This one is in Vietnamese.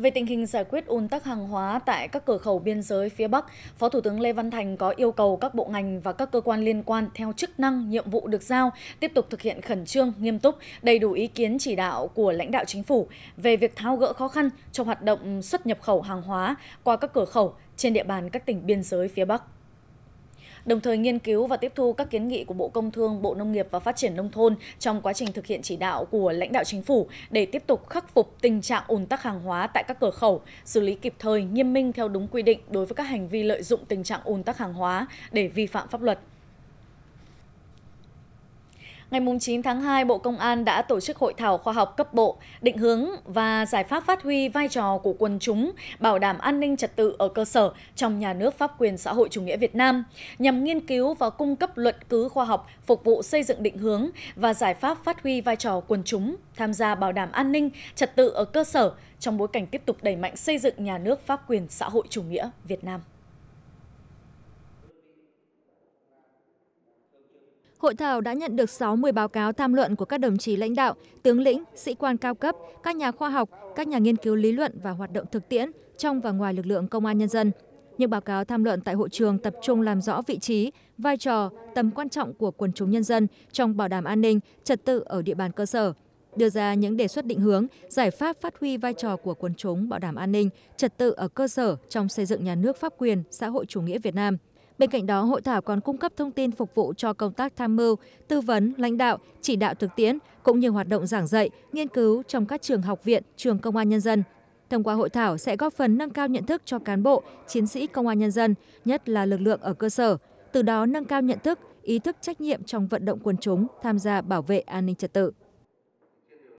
về tình hình giải quyết un tắc hàng hóa tại các cửa khẩu biên giới phía Bắc, Phó Thủ tướng Lê Văn Thành có yêu cầu các bộ ngành và các cơ quan liên quan theo chức năng, nhiệm vụ được giao tiếp tục thực hiện khẩn trương, nghiêm túc, đầy đủ ý kiến chỉ đạo của lãnh đạo chính phủ về việc tháo gỡ khó khăn cho hoạt động xuất nhập khẩu hàng hóa qua các cửa khẩu trên địa bàn các tỉnh biên giới phía Bắc đồng thời nghiên cứu và tiếp thu các kiến nghị của Bộ Công Thương, Bộ Nông nghiệp và Phát triển Nông thôn trong quá trình thực hiện chỉ đạo của lãnh đạo chính phủ để tiếp tục khắc phục tình trạng ùn tắc hàng hóa tại các cửa khẩu, xử lý kịp thời, nghiêm minh theo đúng quy định đối với các hành vi lợi dụng tình trạng ùn tắc hàng hóa để vi phạm pháp luật. Ngày 9 tháng 2, Bộ Công an đã tổ chức hội thảo khoa học cấp bộ, định hướng và giải pháp phát huy vai trò của quần chúng, bảo đảm an ninh trật tự ở cơ sở trong nhà nước pháp quyền xã hội chủ nghĩa Việt Nam, nhằm nghiên cứu và cung cấp luận cứ khoa học phục vụ xây dựng định hướng và giải pháp phát huy vai trò quần chúng tham gia bảo đảm an ninh trật tự ở cơ sở trong bối cảnh tiếp tục đẩy mạnh xây dựng nhà nước pháp quyền xã hội chủ nghĩa Việt Nam. hội thảo đã nhận được sáu mươi báo cáo tham luận của các đồng chí lãnh đạo tướng lĩnh sĩ quan cao cấp các nhà khoa học các nhà nghiên cứu lý luận và hoạt động thực tiễn trong và ngoài lực lượng công an nhân dân những báo cáo tham luận tại hội trường tập trung làm rõ vị trí vai trò tầm quan trọng của quần chúng nhân dân trong bảo đảm an ninh trật tự ở địa bàn cơ sở đưa ra những đề xuất định hướng, giải pháp phát huy vai trò của quần chúng bảo đảm an ninh, trật tự ở cơ sở trong xây dựng nhà nước pháp quyền, xã hội chủ nghĩa Việt Nam bên cạnh đó hội thảo còn cung cấp thông tin phục vụ cho công tác tham mưu tư vấn lãnh đạo chỉ đạo thực tiễn cũng như hoạt động giảng dạy nghiên cứu trong các trường học viện trường công an nhân dân thông qua hội thảo sẽ góp phần nâng cao nhận thức cho cán bộ chiến sĩ công an nhân dân nhất là lực lượng ở cơ sở từ đó nâng cao nhận thức ý thức trách nhiệm trong vận động quân chúng tham gia bảo vệ an ninh trật tự